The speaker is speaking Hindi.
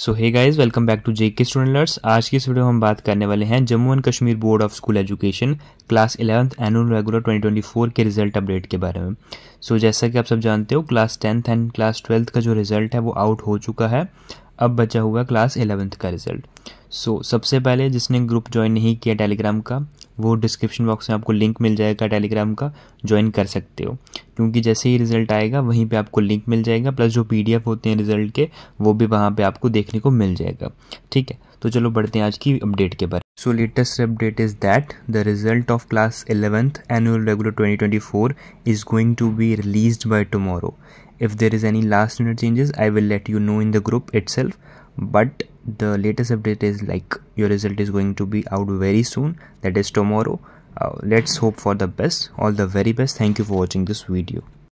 so hey guys welcome back to J K student लर्स आज की इस वीडियो में हम बात करने वाले हैं Jammu and Kashmir board of school education class eleventh annual regular 2024 के रिजल्ट अपडेट के बारे में सो so, जैसा कि आप सब जानते हो class tenth and class twelfth का जो रिजल्ट है वो आउट हो चुका है अब बचा हुआ क्लास इलेवंथ का रिजल्ट सो so, सबसे पहले जिसने ग्रुप ज्वाइन नहीं किया टेलीग्राम का वो डिस्क्रिप्शन बॉक्स में आपको लिंक मिल जाएगा टेलीग्राम का ज्वाइन कर सकते हो क्योंकि जैसे ही रिजल्ट आएगा वहीं पे आपको लिंक मिल जाएगा प्लस जो पीडीएफ होते हैं रिजल्ट के वो भी वहाँ पर आपको देखने को मिल जाएगा ठीक है तो चलो बढ़ते हैं आज की अपडेट के बारे so latest update is that the result of class eleventh annual regular twenty is going to be release by tomorrow if there is any last minute changes I will let you know in the group it but the latest update is like your result is going to be out very soon that is tomorrow uh, let's hope for the best all the very best thank you for watching this video